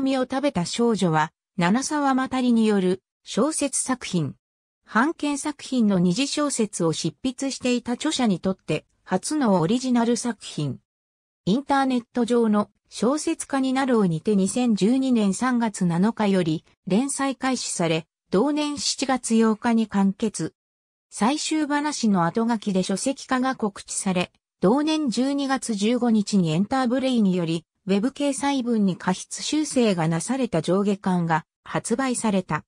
狼を食べた少女は、七沢またりによる小説作品。版権作品の二次小説を執筆していた著者にとって初のオリジナル作品。インターネット上の小説家になろうにて2012年3月7日より連載開始され、同年7月8日に完結。最終話の後書きで書籍化が告知され、同年12月15日にエンターブレイによりウェブ掲載文に過失修正がなされた上下巻が発売された。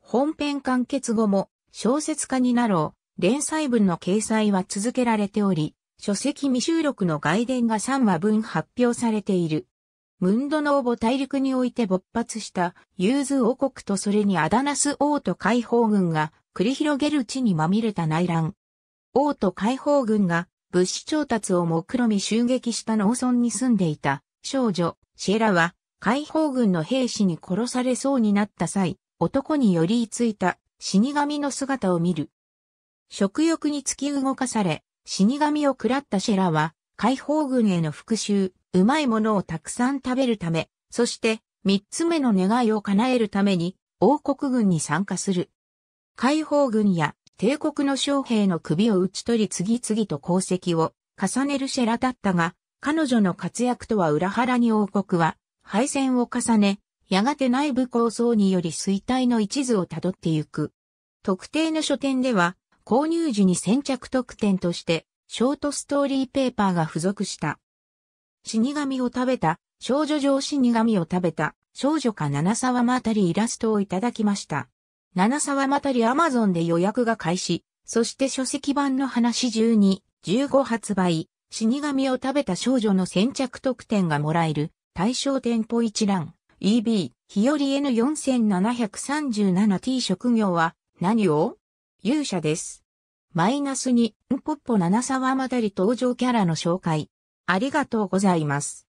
本編完結後も小説家になろう、連載文の掲載は続けられており、書籍未収録の外伝が3話分発表されている。ムンドノーボ大陸において勃発したユーズ王国とそれにアダナス王と解放軍が繰り広げる地にまみれた内乱。王と解放軍が物資調達を目論み襲撃した農村に住んでいた少女、シエラは、解放軍の兵士に殺されそうになった際、男に寄りついた死神の姿を見る。食欲に突き動かされ、死神を喰らったシェラは、解放軍への復讐、うまいものをたくさん食べるため、そして、三つ目の願いを叶えるために、王国軍に参加する。解放軍や帝国の将兵の首を打ち取り次々と功績を重ねるシェラだったが、彼女の活躍とは裏腹に王国は敗戦を重ね、やがて内部構想により衰退の一途をたどってゆく。特定の書店では、購入時に先着特典として、ショートストーリーペーパーが付属した。死神を食べた、少女上死神を食べた、少女か七沢またりイラストをいただきました。七沢またりアマゾンで予約が開始、そして書籍版の話12、15発売、死神を食べた少女の先着特典がもらえる、対象店舗一覧、EB、日和 N4737T 職業は、何を勇者です。マイナス2、ポッポ七沢またり登場キャラの紹介。ありがとうございます。